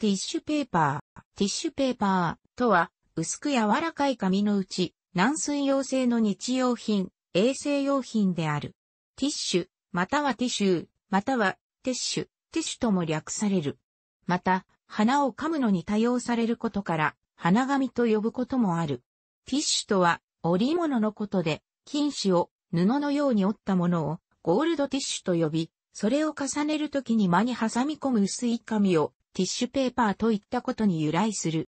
ティッシュペーパー。ティッシュペーパーとは、薄く柔らかい紙のうち、軟水溶性の日用品、衛生用品である。ティッシュ、またはティッシュ、またはティッシュ、ティッシュとも略される。また、花を噛むのに多用されることから、花紙と呼ぶこともある。ティッシュとは、織物のことで、金糸を布のように折ったものを、ゴールドティッシュと呼び、それを重ねるときに間に挟み込む薄い紙をティッシュペーパーといったことに由来する。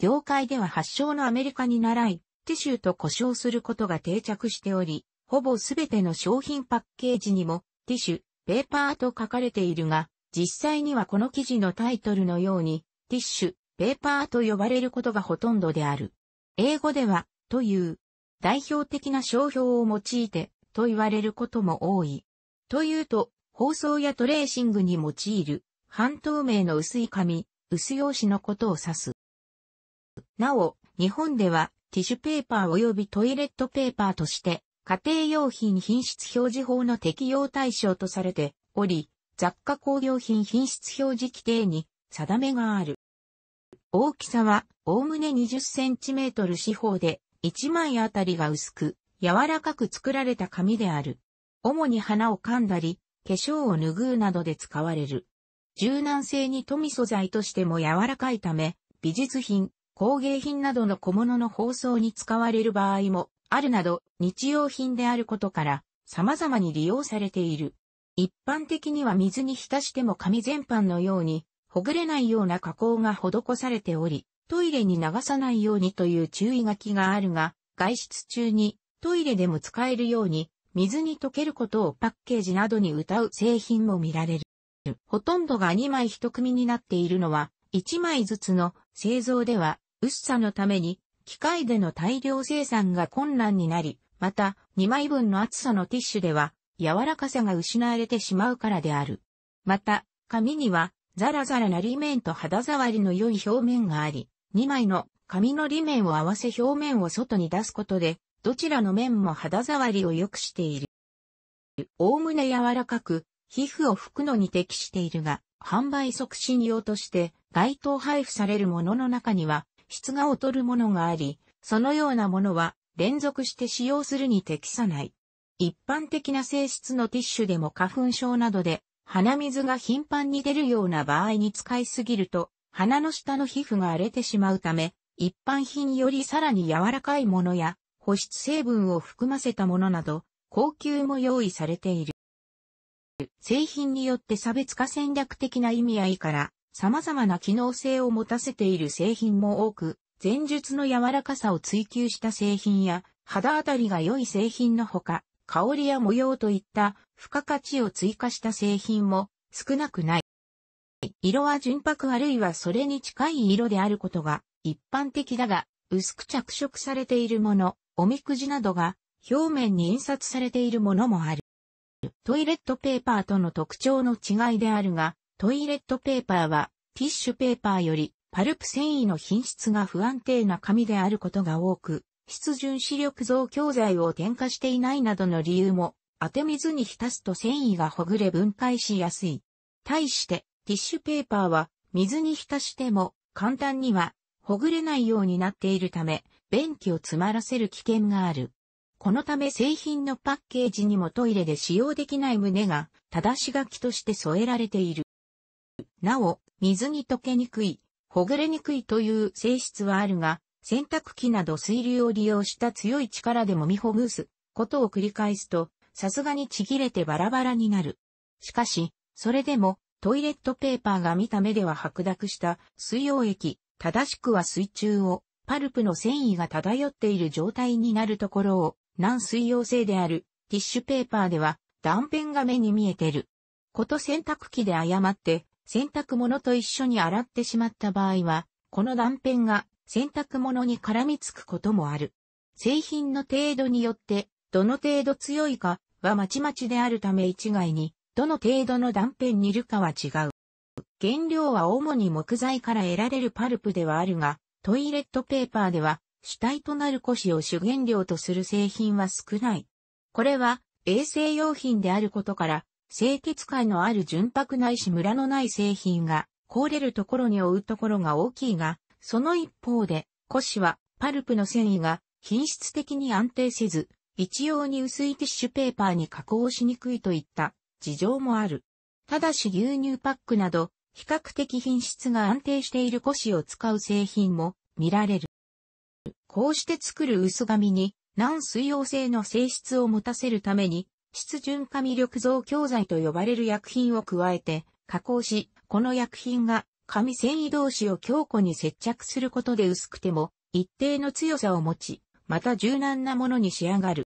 業界では発祥のアメリカに習い、ティッシュと呼称することが定着しており、ほぼすべての商品パッケージにも、ティッシュ、ペーパーと書かれているが、実際にはこの記事のタイトルのように、ティッシュ、ペーパーと呼ばれることがほとんどである。英語では、という、代表的な商標を用いて、と言われることも多い。というと、包装やトレーシングに用いる、半透明の薄い紙、薄用紙のことを指す。なお、日本ではティッシュペーパー及びトイレットペーパーとして、家庭用品品質表示法の適用対象とされており、雑貨工業品品質表示規定に定めがある。大きさは、おおむね 20cm 四方で、1枚あたりが薄く、柔らかく作られた紙である。主に花を噛んだり、化粧を拭うなどで使われる。柔軟性に富素材としても柔らかいため、美術品、工芸品などの小物の包装に使われる場合もあるなど日用品であることから様々に利用されている。一般的には水に浸しても紙全般のようにほぐれないような加工が施されており、トイレに流さないようにという注意書きがあるが、外出中にトイレでも使えるように水に溶けることをパッケージなどに謳う製品も見られる。ほとんどが2枚1組になっているのは、1枚ずつの製造では、薄さのために、機械での大量生産が困難になり、また、2枚分の厚さのティッシュでは、柔らかさが失われてしまうからである。また、紙には、ザラザラな裏面と肌触りの良い表面があり、2枚の紙の裏面を合わせ表面を外に出すことで、どちらの面も肌触りを良くしている。おおむね柔らかく、皮膚を拭くのに適しているが、販売促進用として該当配布されるものの中には質が劣るものがあり、そのようなものは連続して使用するに適さない。一般的な性質のティッシュでも花粉症などで鼻水が頻繁に出るような場合に使いすぎると鼻の下の皮膚が荒れてしまうため、一般品よりさらに柔らかいものや保湿成分を含ませたものなど高級も用意されている。製品によって差別化戦略的な意味合いから様々な機能性を持たせている製品も多く、前述の柔らかさを追求した製品や肌当たりが良い製品のほか、香りや模様といった付加価値を追加した製品も少なくない。色は純白あるいはそれに近い色であることが一般的だが、薄く着色されているもの、おみくじなどが表面に印刷されているものもある。トイレットペーパーとの特徴の違いであるが、トイレットペーパーはティッシュペーパーよりパルプ繊維の品質が不安定な紙であることが多く、湿潤視力増強剤を添加していないなどの理由も、当て水に浸すと繊維がほぐれ分解しやすい。対して、ティッシュペーパーは水に浸しても簡単にはほぐれないようになっているため、便器を詰まらせる危険がある。このため製品のパッケージにもトイレで使用できない旨が、正し書きとして添えられている。なお、水に溶けにくい、ほぐれにくいという性質はあるが、洗濯機など水流を利用した強い力でもみほぐすことを繰り返すと、さすがにちぎれてバラバラになる。しかし、それでもトイレットペーパーが見た目では白濁した水溶液、正しくは水中をパルプの繊維が漂っている状態になるところを軟水溶性であるティッシュペーパーでは断片が目に見えてる。こと洗濯機で誤って洗濯物と一緒に洗ってしまった場合は、この断片が洗濯物に絡みつくこともある。製品の程度によって、どの程度強いかはまちまちであるため一概に、どの程度の断片にいるかは違う。原料は主に木材から得られるパルプではあるが、トイレットペーパーでは主体となる古紙を主原料とする製品は少ない。これは衛生用品であることから、清潔感のある純白ないしムラのない製品が、凍れるところに追うところが大きいが、その一方で、古紙はパルプの繊維が品質的に安定せず、一様に薄いティッシュペーパーに加工しにくいといった事情もある。ただし牛乳パックなど、比較的品質が安定している古紙を使う製品も見られる。こうして作る薄紙に、軟水溶性の性質を持たせるために、潤純紙緑造教材と呼ばれる薬品を加えて加工し、この薬品が紙繊維同士を強固に接着することで薄くても一定の強さを持ち、また柔軟なものに仕上がる。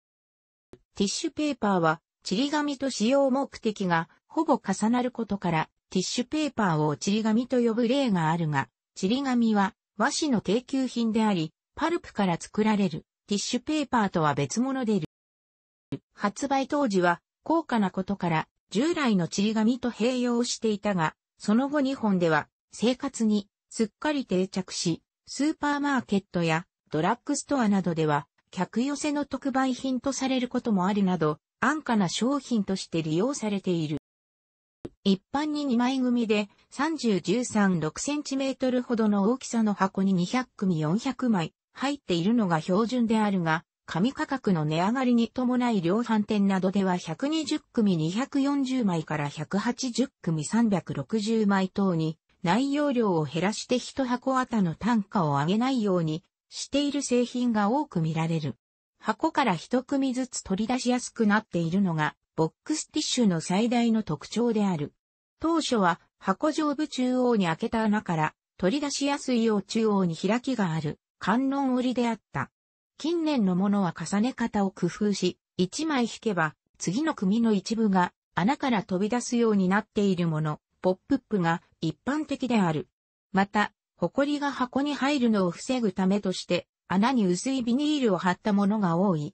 ティッシュペーパーは、ちり紙と使用目的がほぼ重なることから、ティッシュペーパーをちり紙と呼ぶ例があるが、ちり紙は和紙の定級品であり、パルプから作られるティッシュペーパーとは別物でる。発売当時は高価なことから従来のちり紙と併用していたが、その後日本では生活にすっかり定着し、スーパーマーケットやドラッグストアなどでは客寄せの特売品とされることもあるなど、安価な商品として利用されている。一般に2枚組で30、13、6センチメートルほどの大きさの箱に200組400枚入っているのが標準であるが、紙価格の値上がりに伴い量販店などでは120組240枚から180組360枚等に内容量を減らして1箱あたの単価を上げないようにしている製品が多く見られる。箱から1組ずつ取り出しやすくなっているのがボックスティッシュの最大の特徴である。当初は箱上部中央に開けた穴から取り出しやすいよう中央に開きがある。観音織であった。近年のものは重ね方を工夫し、一枚引けば、次の組の一部が穴から飛び出すようになっているもの、ポップップが一般的である。また、埃が箱に入るのを防ぐためとして、穴に薄いビニールを貼ったものが多い。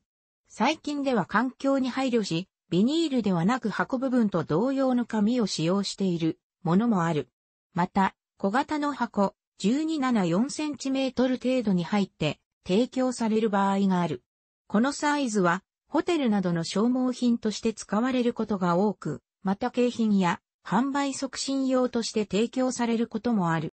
最近では環境に配慮し、ビニールではなく箱部分と同様の紙を使用しているものもある。また、小型の箱、1274cm 程度に入って提供される場合がある。このサイズはホテルなどの消耗品として使われることが多く、また景品や販売促進用として提供されることもある。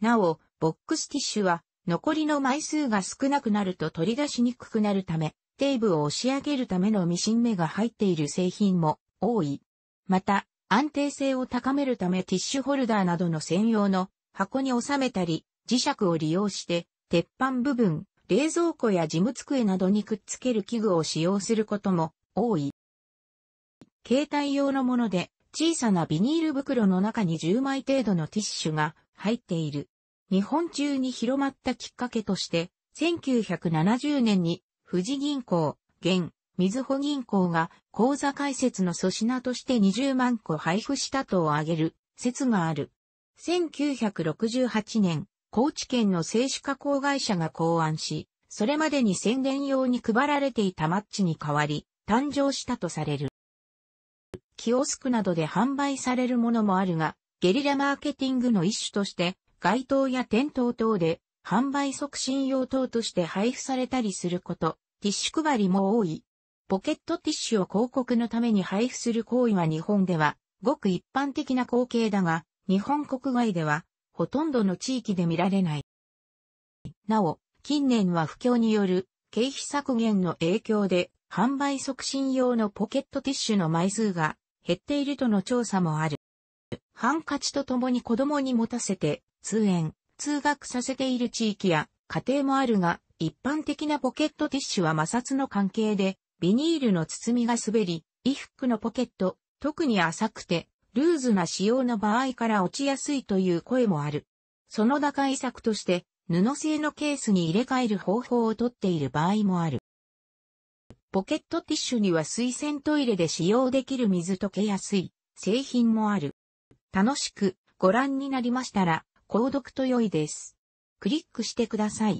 なお、ボックスティッシュは残りの枚数が少なくなると取り出しにくくなるため、テーブを押し上げるためのミシン目が入っている製品も多い。また、安定性を高めるためティッシュホルダーなどの専用の箱に収めたり、磁石を利用して、鉄板部分、冷蔵庫や事務机などにくっつける器具を使用することも多い。携帯用のもので、小さなビニール袋の中に10枚程度のティッシュが入っている。日本中に広まったきっかけとして、1970年に富士銀行、現、水穂銀行が口座開設の粗品として20万個配布したとを挙げる説がある。1968年、高知県の製紙加工会社が考案し、それまでに宣伝用に配られていたマッチに代わり、誕生したとされる。キオスクなどで販売されるものもあるが、ゲリラマーケティングの一種として、街頭や店頭等で販売促進用等として配布されたりすること、ティッシュ配りも多い。ポケットティッシュを広告のために配布する行為は日本では、ごく一般的な光景だが、日本国外では、ほとんどの地域で見られない。なお、近年は不況による経費削減の影響で、販売促進用のポケットティッシュの枚数が減っているとの調査もある。ハンカチとともに子供に持たせて、通園、通学させている地域や家庭もあるが、一般的なポケットティッシュは摩擦の関係で、ビニールの包みが滑り、衣服のポケット、特に浅くてルーズな仕様の場合から落ちやすいという声もある。その打開策として、布製のケースに入れ替える方法をとっている場合もある。ポケットティッシュには水洗トイレで使用できる水溶けやすい製品もある。楽しくご覧になりましたら、購読と良いです。クリックしてください。